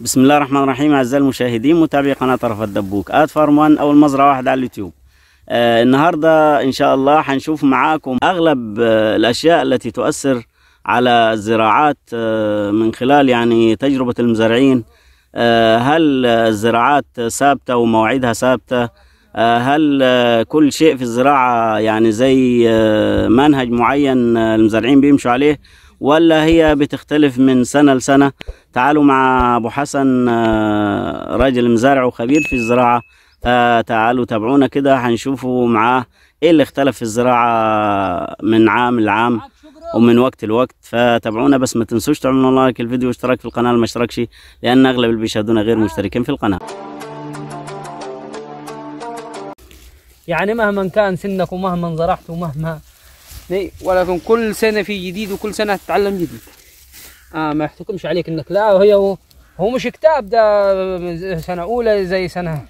بسم الله الرحمن الرحيم اعزائي المشاهدين متابعي قناه طرف الدبوك اد فارم 1 او المزرعه واحد على اليوتيوب آه النهارده ان شاء الله هنشوف معاكم اغلب آه الاشياء التي تؤثر على الزراعات آه من خلال يعني تجربه المزارعين آه هل الزراعات ثابته ومواعيدها ثابته آه هل آه كل شيء في الزراعه يعني زي آه منهج معين آه، المزارعين بيمشوا عليه ولا هي بتختلف من سنه لسنه تعالوا مع أبو حسن آه، راجل مزارع وخبير في الزراعة فتعالوا آه، تابعونا كده هنشوفوا معاه ايه اللي اختلف في الزراعة من عام لعام ومن وقت لوقت فتابعونا بس ما تنسوش تعملوا لايك الفيديو واشتراك في القناة اللي ما اشتركش لأن أغلب اللي بيشاهدونا غير مشتركين في القناة يعني مهما كان سنك ومهما زرعت ومهما ولكن كل سنة في جديد وكل سنة تتعلم جديد آه ما يحتكمش عليك انك لا وهي هو, هو مش كتاب ده سنه اولى زي سنه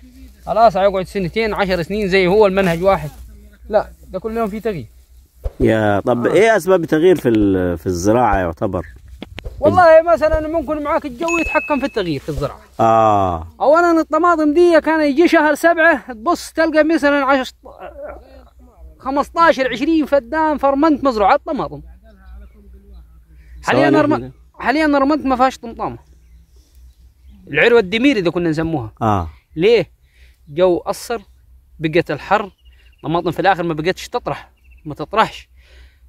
خلاص هيقعد سنتين عشر سنين زي هو المنهج واحد لا ده كل يوم في تغيير يا طب آه. ايه اسباب التغيير في في الزراعه يعتبر والله مثلا ممكن معاك الجو يتحكم في التغيير في الزراعه اه اولا الطماطم دي كان يجي شهر سبعه تبص تلقى مثلا 10 15 20 فدان فرمنت مزروعات طماطم حاليا حاليا الرماد ما فيهاش طمطامه العروه الدمير اذا كنا نسموها اه ليه؟ جو قصر بقت الحر طماطم في الاخر ما بقتش تطرح ما تطرحش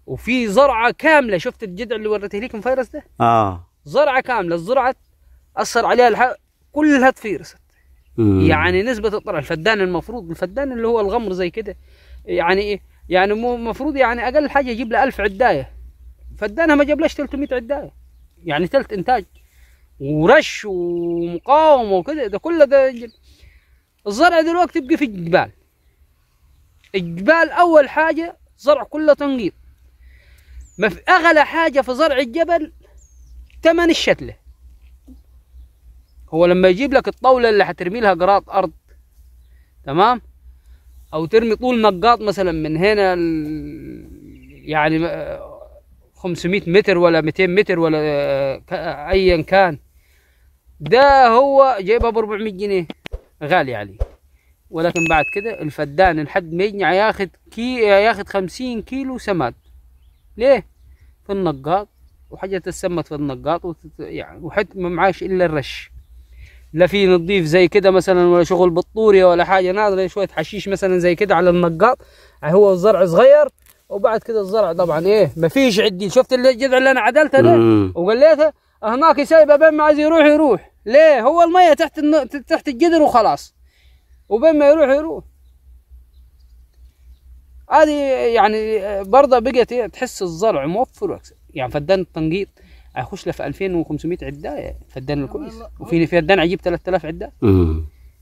وفي زرعه كامله شفت الجذع اللي وريته لك فيروس ده؟ اه زرعه كامله الزرعه اثر عليها الحق كلها تفيرست يعني نسبه الطرح الفدان المفروض الفدان اللي هو الغمر زي كده يعني ايه؟ يعني المفروض يعني اقل حاجه يجيب له 1000 عدايه فدانها ما جابلاش 300 عدايه يعني ثلث انتاج ورش ومقاومه وكذا ده كله ده الزرع دلوقتي بقى في الجبال الجبال اول حاجه زرع كله تنقيط ما في اغلى حاجه في زرع الجبل ثمن الشتله هو لما يجيب لك الطاوله اللي هترمي لها قراط ارض تمام او ترمي طول نقاط مثلا من هنا يعني 500 متر ولا 200 متر ولا آه، ايا كان ده هو جايبها ب 400 جنيه غالي عليه ولكن بعد كده الفدان لحد ما يجي ياخد كي ياخد 50 كيلو سماد ليه في النقاط وحاجه تسمت في النقاط وتت... يعني وحتى ما معاش الا الرش لا في نظيف زي كده مثلا ولا شغل بطوريه ولا حاجه ناظره شويه حشيش مثلا زي كده على النقاط هو الزرع صغير وبعد كده الزرع طبعا ايه ما فيش عديل شفت الجذع اللي انا عدلته ده وقليته هناك سايبه بين ما عايز يروح يروح ليه هو الميه تحت الن... تحت الجذر وخلاص وبين ما يروح يروح هذه يعني برضه بقت إيه، تحس الزرع موفر يعني فدان التنقيط اخش له في 2500 يعني فدان الكويس وفي فدان عجيب 3000 عده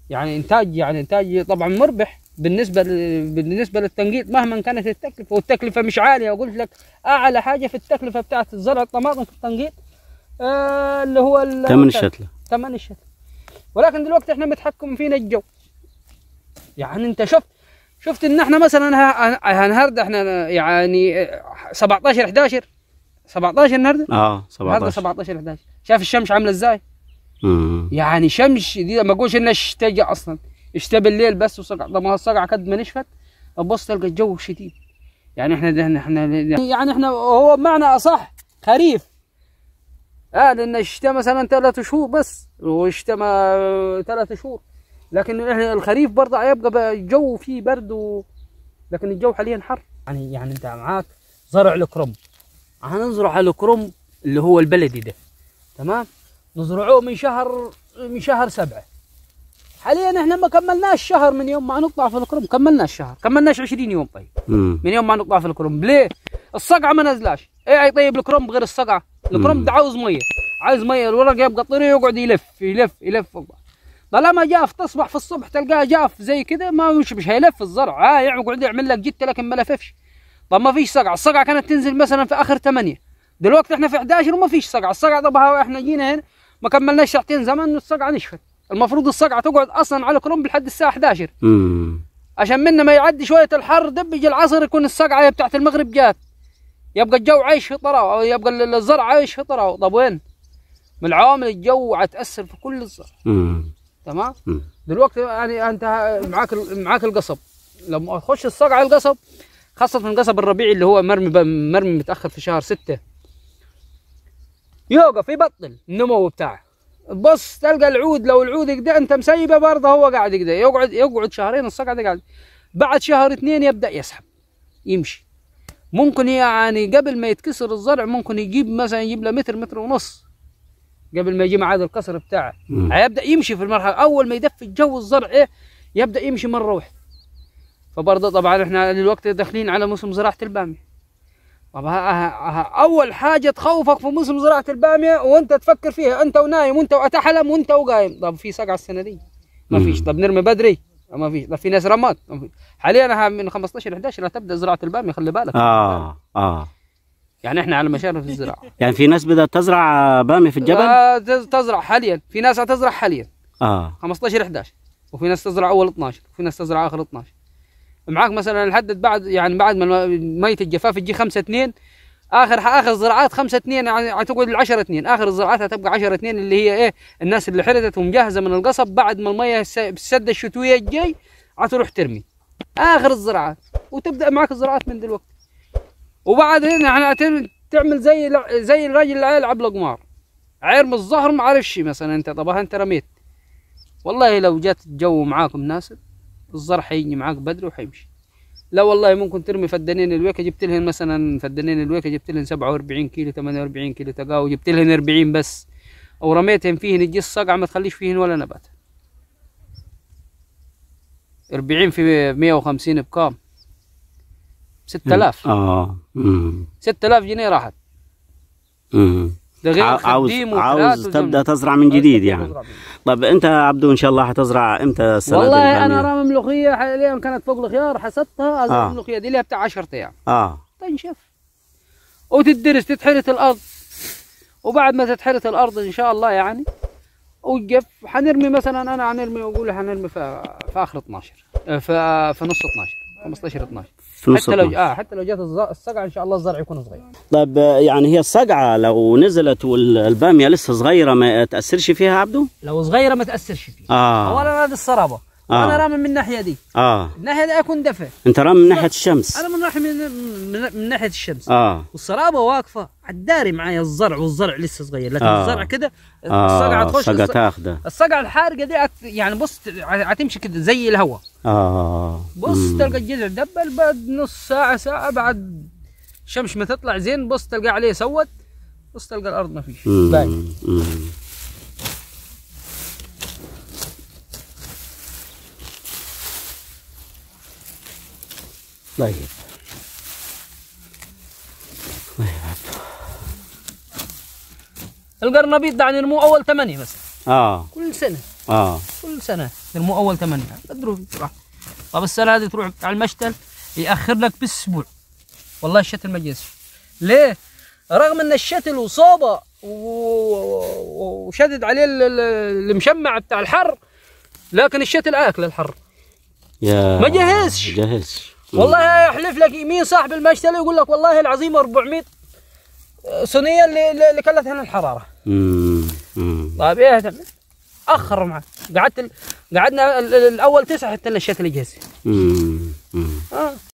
يعني انتاج يعني انتاج طبعا مربح بالنسبه بالنسبه للتنقيط مهما كانت التكلفه والتكلفه مش عاليه قلت لك اعلى حاجه في التكلفه بتاعت زرع الطماطم في التنقيط آه، اللي هو ثمن الشتله ثمن الشتله ولكن دلوقتي احنا متحكم فينا الجو يعني انت شفت شفت ان احنا مثلا هنهارده احنا يعني 17 11 17 النهارده اه 17 النهارده 17 11 شايف الشمس عامله ازاي؟ يعني شمس دي ما اقولش انها شتاجه اصلا اشتى بالليل بس وصقع طب ما الصقع قد ما نشفت تبص تلقى الجو شديد يعني احنا ده احنا ده يعني احنا هو بمعنى اصح خريف اه لان الشتاء مثلا ثلاث شهور بس والشتاء ثلاث شهور لكن احنا الخريف برضه هيبقى الجو فيه برد و... لكن الجو حاليا حر يعني يعني انت معاك زرع الكرنب هنزرع الكرنب اللي هو البلدي ده تمام نزرعوه من شهر من شهر سبعه حاليا احنا ما كملناش شهر من يوم ما نطلع في الكرم كملنا الشهر كملناش 20 يوم طيب مم. من يوم ما نطلع في الكرم ليه الصقعه ما نزلاش ايه طيب الكرم غير الصقعه الكرم ده عاوز ميه عايز ميه الورق يبقى طري يقعد يلف يلف يلف, يلف. طالما جاف تصبح في الصبح تلقاه جاف زي كذا ما مش مش هيلف الزرع ها آه يقعد يعمل لك جته لكن ما لففش طب ما فيش صقعه الصقعه كانت تنزل مثلا في اخر 8 دلوقتي احنا في 11 وما فيش صقعه الصقعه طب احنا جينا هنا ما كملناش ساعتين زمان والصقعه نشفت المفروض الصقعه تقعد اصلا على كرنب لحد الساعه 11 امم عشان منا ما يعدي شويه الحر دب يجي العصر يكون الصقعه بتاعت المغرب جات يبقى الجو عايش طراو او يبقى الزرع عايش في طراو طب وين؟ من العوامل الجو عتاثر في كل الزرع تمام؟ دلوقتي يعني انت معاك معاك القصب لما تخش الصقعه القصب خاصة القصب الربيعي اللي هو مرمي مرمي متأخر في شهر ستة يوقف يبطل النمو بتاعه بص تلقى العود لو العود كده انت مسيبه برضه هو قاعد كده يقعد يقعد شهرين الصقعه قاعد بعد شهر اثنين يبدا يسحب يمشي ممكن يعني قبل ما يتكسر الزرع ممكن يجيب مثلا يجيب له متر متر ونص قبل ما يجي معاد القصر بتاعه هيبدا يمشي في المرحله اول ما يدفي الجو الزرع ايه يبدا يمشي مره واحده فبرضه طبعا احنا دلوقتي داخلين على موسم زراعه الباميه طب اول حاجه تخوفك في موسم زراعه الباميه وانت تفكر فيها انت ونايم وانت واتحلم وانت وقايم طب في سقعه السنه دي ما فيش طب نرمي بدري ما فيش طب في ناس رماد حاليا من 15 ل 11 تبدا زراعه الباميه خلي بالك اه اه يعني احنا على مشارف الزراعه يعني في ناس بدات تزرع باميه في الجبل آه تزرع حاليا في ناس تزرع حاليا اه 15 11 وفي ناس تزرع اول 12 وفي ناس تزرع اخر 12 معاك مثلا الحدد بعد يعني بعد ما ميت الجفاف تجي 5 2 اخر اخر زراعات 5 2 يعني تقعد 10 2 اخر الزراعات هتبقى 10 2 اللي هي ايه الناس اللي حردت ومجهزه من القصب بعد ما الميه السده الشتويه الجاي هتروح ترمي اخر الزراعات وتبدا معاك الزراعات من دلوقتي وبعد هنا يعني تعمل زي زي الراجل اللي يلعب قمار من الظهر ما عارفش مثلا انت طب انت رميت والله لو جات الجو معاكم مناسب الزر حيجي معاك بدري وحيمشي لا والله ممكن ترمي فدانين الويكه جبت لهن مثلا فدانين الويكه جبت لهن 47 كيلو 48 كيلو تقاوي جبت لهن 40 بس او رميتهم فيهن الجس صقع ما تخليش فيهن ولا نبات 40 في 150 بكام 6000 اه 6000 جنيه راحت امم ده غير عاوز عاوز تبدا تزرع من جديد يعني طب انت عبدو ان شاء الله حتزرع امتى السنه والله انا يعني؟ رامي ملوخيه حاليا كانت فوق الخيار حصدتها ازرع آه. ملوخيه دي لها بتاع 10 ايام اه تنشف وتدرس تتحرث الارض وبعد ما تتحرث الارض ان شاء الله يعني وقف حنرمي مثلا انا حنرمي واقول حنرمي في, في اخر 12 آه، في, في نص 12 15 12 حتى لو اه حتى لو جت الصقعه ان شاء الله الزرع يكون صغير. طيب يعني هي الصقعه لو نزلت والباميه لسه صغيره ما تاثرش فيها عبده؟ لو صغيره ما تاثرش فيها. اه اولا هذه السرابه آه. انا رامي من الناحيه دي اه الناحيه دي اكون دفع انت رامي من ناحيه الشمس انا من ناحيه من, من, من ناحيه الشمس اه والسرابه واقفه عالداري معايا الزرع والزرع لسه صغير لكن آه. الزرع كده آه. الصقعه آه. تخش الصقعه تاخده الصقعه الحارقه دي أت... يعني بص هتمشي كده زي الهواء اه بص تلقى الجذع دبل بعد نص ساعه ساعه بعد الشمس ما تطلع زين بص تلقى عليه سود بص تلقى الارض ما فيش باين طيب طيب القرنبيط ده نرموه اول ثمانية بس اه كل سنة اه كل سنة نرموه اول ثمانية قدروا بصراحة طب السنة هذه تروح على المشتل يأخر لك باسبوع والله الشتل ما جاش ليه؟ رغم ان الشتل وصابه وشدد عليه المشمع بتاع الحر لكن الشتل اكل الحر يا ما جهزش جهزش والله يحلف لك يمين صاحب المشتل يقول لك والله العظيم 400 صينيه اللي اللي كلت هنا الحراره امم طيب ايه اخر معك قعدت قعدنا الاول تسعه حتى نشيت الجهاز امم